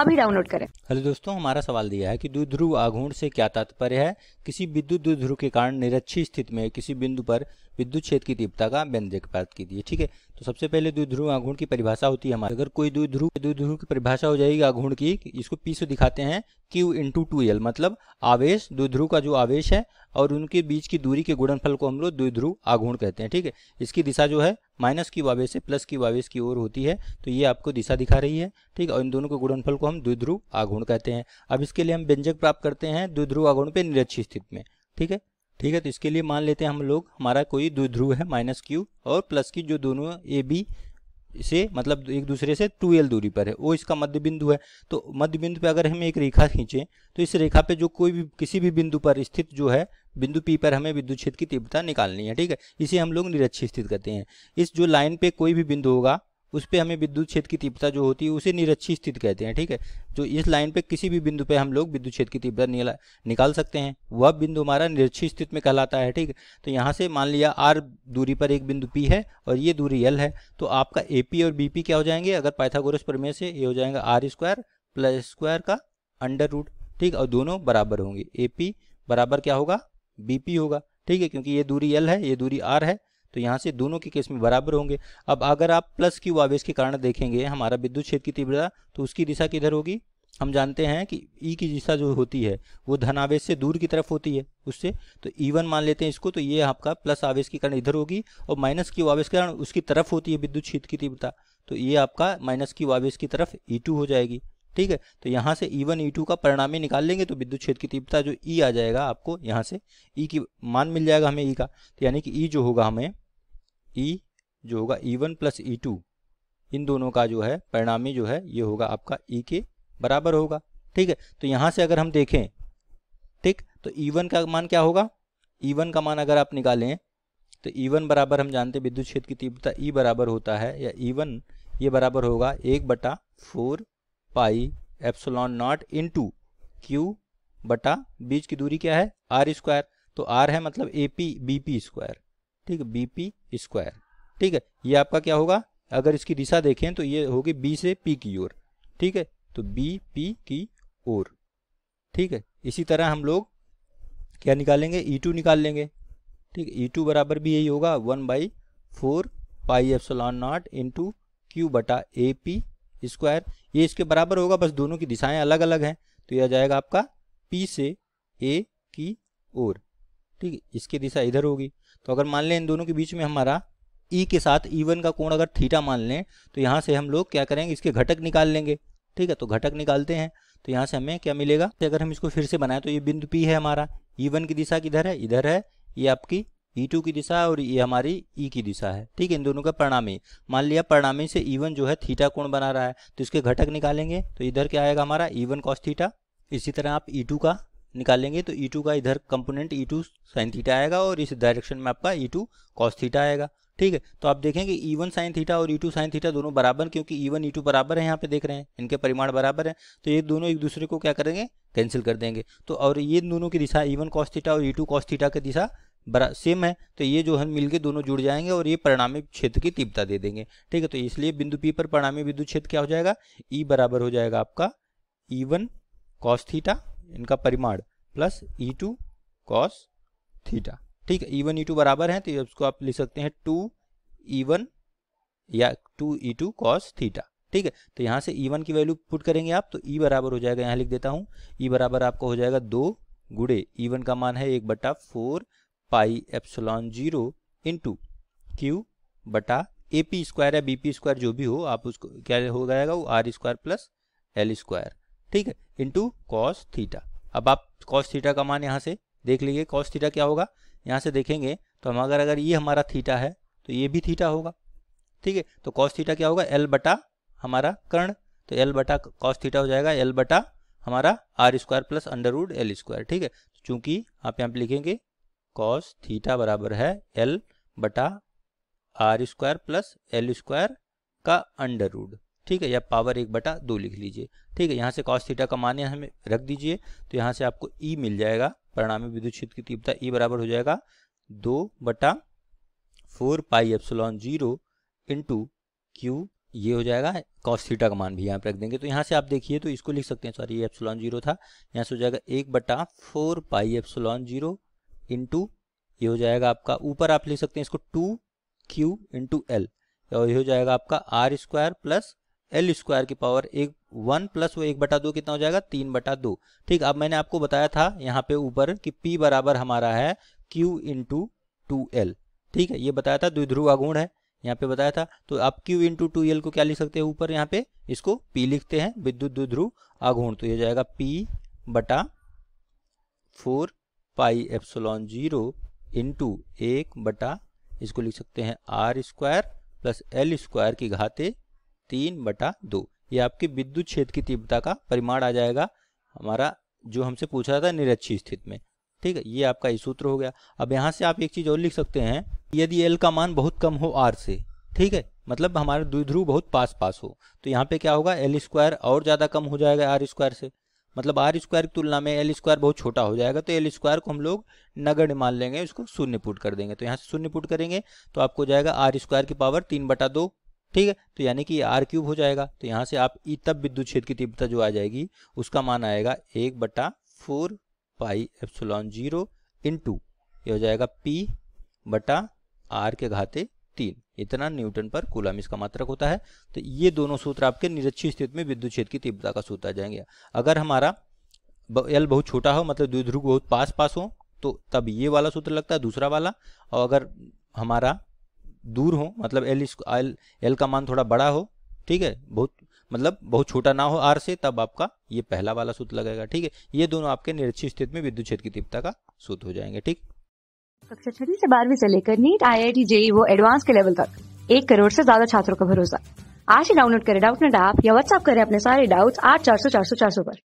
अभी डाउनलोड करें हेलो दोस्तों हमारा सवाल दिया है कि दुध्रुव आघूर्ण से क्या तात्पर्य है किसी विद्युत द्विध्रुव के कारण निरक्षी स्थिति में किसी बिंदु पर विद्युत क्षेत्र की तीव्रता का व्यंजक प्राप्त कीजिए ठीक है तो सबसे पहले दुध्रुव आघूर्ण की परिभाषा होती है हमारी अगर कोई द्विध्रुव द्विध्रुव की परिभाषा हो जाएगी आघूर्ण की इसको पी से दिखाते हैं क्यू इंटू टू एल मतलब आवेश दुध्रुव का जो आवेश है और उनके बीच की दूरी के गुणनफल को हम लोग द्विध्रुव आघूर्ण कहते हैं ठीक है इसकी दिशा जो है माइनस की वावेज से प्लस की वावेश की ओर होती है तो ये आपको दिशा दिखा रही है ठीक और इन दोनों के गुणनफल को हम द्विध्रुव आघूर्ण कहते हैं अब इसके लिए हम व्यंजक प्राप्त करते हैं द्विध्रुव आघूर्ण पे निरक्षी स्थिति में ठीक है ठीक है तो इसके लिए मान लेते हैं हम लोग हमारा कोई द्विध्रुव है माइनस क्यू और प्लस की जो दोनों ए बी से मतलब एक दूसरे से 2l दूरी पर है वो इसका मध्य बिंदु है तो मध्य बिंदु पर अगर हम एक रेखा खींचें तो इस रेखा पे जो कोई भी किसी भी बिंदु पर स्थित जो है बिंदु पी पर हमें विद्युत क्षेत्र की तीव्रता निकालनी है ठीक है इसे हम लोग निरक्ष स्थित करते हैं इस जो लाइन पे कोई भी बिंदु होगा उस पर हमें विद्युत क्षेत्र की तीव्रता जो होती है उसे निरक्षी स्थिति कहते हैं ठीक है जो इस लाइन पे किसी भी बिंदु पे हम लोग विद्युत क्षेत्र की तीव्रता निकाल सकते हैं वह बिंदु हमारा निरक्षी स्थिति में कहलाता है ठीक है तो यहाँ से मान लिया आर दूरी पर एक बिंदु पी है और ये दूरी एल है तो आपका ए पी और बी पी क्या हो जाएंगे अगर पाइथागोरस प्रमेय से ये हो जाएगा आर स्क्वायर प्लस स्क्वायर का अंडर रूट ठीक और दोनों बराबर होंगे ए पी बराबर क्या होगा बी पी होगा ठीक है क्योंकि ये दूरी एल है ये दूरी आर है तो यहाँ से दोनों के केस में बराबर होंगे अब अगर आप प्लस क्यू आवेश के कारण देखेंगे हमारा विद्युत क्षेत्र की तीव्रता तो उसकी दिशा किधर होगी हम जानते हैं कि ई e की दिशा जो होती है वो धन आवेश से दूर की तरफ होती है उससे तो ई e वन मान लेते हैं इसको तो ये आपका प्लस आवेश के कारण इधर होगी और माइनस क्यू आवेश के कारण उसकी तरफ होती है विद्युत क्षेत्र की तीव्रता तो ये आपका माइनस क्यू आवेश की तरफ ई e टू हो जाएगी ठीक है तो यहाँ से ई वन ई टू का परिणामी निकाल लेंगे तो विद्युत क्षेत्र की तीव्रता जो ई आ जाएगा आपको यहाँ से ई की मान मिल जाएगा हमें ई का तो यानी कि ई जो होगा हमें ई e जो होगा E one plus E two इन दोनों का जो है परिणामी जो है ये होगा आपका ई e के बराबर होगा ठीक है तो यहाँ से अगर हम देखें ठीक तो ई e वन का मान क्या होगा ई वन का मान अगर आप निकालें तो ई वन बराबर हम जानते हैं विद्युत क्षेत्र की तीव्रता ई बराबर होता है या ई वन ये बराबर होगा एक बटा four pi epsilon not into Q बटा बीच की दूरी क्या है आर स्क्वायर तो आर है मतलब A P B P square ठीक है बीपी स्क्वायर ठीक है ये आपका क्या होगा अगर इसकी दिशा देखें तो ये होगी बी से पी की ओर ठीक है तो बी पी की ओर ठीक है इसी तरह हम लोग क्या निकालेंगे ई e टू निकाल लेंगे ठीक है ई e टू बराबर भी यही होगा one by four pi epsilon not into Q बटा ए पी स्क्वायर ये इसके बराबर होगा बस दोनों की दिशाएं अलग अलग हैं तो यह आ जाएगा आपका पी से ए की ओर ठीक है इसकी दिशा इधर होगी तो अगर मान लें इन दोनों के बीच में हमारा ई e के साथ ई e का कोण अगर थीटा मान लें तो यहाँ से हम लोग क्या करेंगे इसके घटक निकाल लेंगे ठीक है तो घटक निकालते हैं तो यहाँ से हमें क्या मिलेगा तो अगर हम इसको फिर से बनाएं तो ये बिंदु पी है हमारा ई e की दिशा किधर है इधर है ये आपकी ई की दिशा है और ये हमारी ई की दिशा है ठीक है इन दोनों का परिणामी मान लिया परिणामी से ई जो है थीटा कोण बना रहा है तो इसके घटक निकालेंगे तो इधर क्या आएगा हमारा ई वन थीटा इसी तरह आप ई का निकालेंगे तो ई e टू का इधर component E two sine theta आएगा और इस डायरेक्शन में आपका ई टू कॉस थीटा आएगा ठीक है तो आप देखेंगे ई वन साइन थीटा और ई टू साइन थीटा दोनों बराबर क्योंकि ई वन ई टू बराबर है यहाँ पे देख रहे हैं इनके परिमाण बराबर है तो ये दोनों एक दूसरे को क्या करेंगे कैंसिल कर देंगे तो और ये दोनों की दिशा ई वन थीटा और ई टू थीटा की दिशा बरा सेम है तो ये जो है मिलके दोनों जुड़ जाएंगे और ये परिणामी क्षेत्र की तीव्रता दे देंगे ठीक है तो इसलिए बिंदु पी पर परिणामी विद्युत क्षेत्र क्या हो जाएगा ई e बराबर हो जाएगा आपका ई वन थीटा इनका परिमाण plus E2 to cos theta ठीक है ई वन ई टू बराबर है तो इसको आप लिख सकते हैं टू ई वन या two E two cos theta ठीक है तो यहाँ से E1 की वैल्यू पुट करेंगे आप तो ई बराबर हो जाएगा यहाँ लिख देता हूँ ई बराबर आपका हो जाएगा दो गुड़े ई का मान है एक बटा four pi epsilon zero into Q बटा ए पी स्क्वायर या बी पी स्क्वायर जो भी हो आप उसको क्या हो जाएगा वो R square plus L square ठीक है इंटू कॉस थीटा अब आप कॉस थीटा का मान यहाँ से देख लीजिए कॉस थीटा क्या होगा यहाँ से देखेंगे तो हम अगर अगर ये हमारा थीटा है तो ये भी थीटा होगा ठीक है तो कॉस थीटा क्या होगा एल बटा हमारा कर्ण तो एल बटा कॉस थीटा हो जाएगा एल बटा हमारा R square plus under root L square ठीक है तो चूंकि आप यहाँ पे लिखेंगे कॉस थीटा बराबर है एल बटा R square plus L square का अंडरवुड ठीक है या पावर एक बटा दो लिख लीजिए ठीक है यहाँ से कॉस थीटा का मान हमें रख दीजिए तो यहाँ से आपको ई e मिल जाएगा परिणामी विद्युत क्षेत्र की तीव्रता ई e बराबर हो जाएगा दो बटा four pi epsilon zero into Q ये हो जाएगा कॉस थीटा का मान भी यहाँ पर रख देंगे तो यहाँ से आप देखिए तो इसको लिख सकते हैं सॉरी ये एप्सलॉन जीरो था यहाँ से हो जाएगा एक बटा four pi epsilon zero into ये हो जाएगा आपका ऊपर आप लिख सकते हैं इसको टू क्यू इंटू एल और ये हो जाएगा आपका R square plus L square की पावर एक वन प्लस वो एक बटा दो कितना हो जाएगा तीन बटा दो ठीक अब मैंने आपको बताया था यहाँ पे ऊपर कि पी बराबर हमारा है क्यू इंटू टू एल ठीक है ये बताया था द्विध्रुव आगुण है यहाँ पे बताया था तो आप Q इंटू टू एल को क्या लिख सकते हैं ऊपर यहाँ पे इसको P लिखते हैं विद्युत द्विध्रुव आघूर्ण तो ये जाएगा P बटा four pi epsilon zero into एक बटा इसको लिख सकते हैं R square plus L square की घाते तीन बटा दो ये आपकी विद्युत क्षेत्र की तीव्रता का परिमाण आ जाएगा हमारा जो हमसे पूछा था निरक्षी स्थिति में ठीक है ये आपका ये सूत्र हो गया अब यहाँ से आप एक चीज़ और लिख सकते हैं यदि एल का मान बहुत कम हो आर से ठीक है मतलब हमारे द्विध्रुव बहुत पास पास हो तो यहाँ पे क्या होगा एल स्क्वायर और ज़्यादा कम हो जाएगा आर स्क्वायर से मतलब आर स्क्वायर की तुलना में एल स्क्वायर बहुत छोटा हो जाएगा तो एल स्क्वायर को हम लोग नगण्य मान लेंगे उसको शून्य पुट कर देंगे तो यहाँ से शून्य पुट करेंगे तो आपको जाएगा आर स्क्वायर की पावर तीन बटा दो ठीक है तो यानी कि आर क्यूब हो जाएगा तो यहाँ से आप ई e तब विद्युत क्षेत्र की तीव्रता जो आ जाएगी उसका मान आएगा एक बटा four pi epsilon zero into ये हो जाएगा पी बटा आर के घाते तीन इतना न्यूटन पर कूलम इसका मात्रक होता है तो ये दोनों सूत्र आपके निरक्षी स्थिति में विद्युत क्षेत्र की तीव्रता का सूत्र आ जाएंगे अगर हमारा एल बहुत छोटा हो मतलब द्विध्रुव बहुत पास पास हो तो तब ये वाला सूत्र लगता है दूसरा वाला और अगर हमारा दूर हो मतलब एल एल एल का मान थोड़ा बड़ा हो ठीक है बहुत मतलब बहुत छोटा ना हो आर से तब आपका ये पहला वाला सूत्र लगेगा ठीक है ये दोनों आपके निरक्षी स्थिति में विद्युत क्षेत्र की तीव्रता का सूत्र हो जाएंगे ठीक कक्षा छठी से बारहवीं से लेकर NEET I I T JEE वो एडवांस के लेवल तक एक करोड़ से ज्यादा छात्रों का भरोसा आज ही डाउनलोड करें डाउट नेट ऐप या व्हाट्सअप करें अपने सारे डाउट्स आठ चार सौ चार सौ चार सौ पर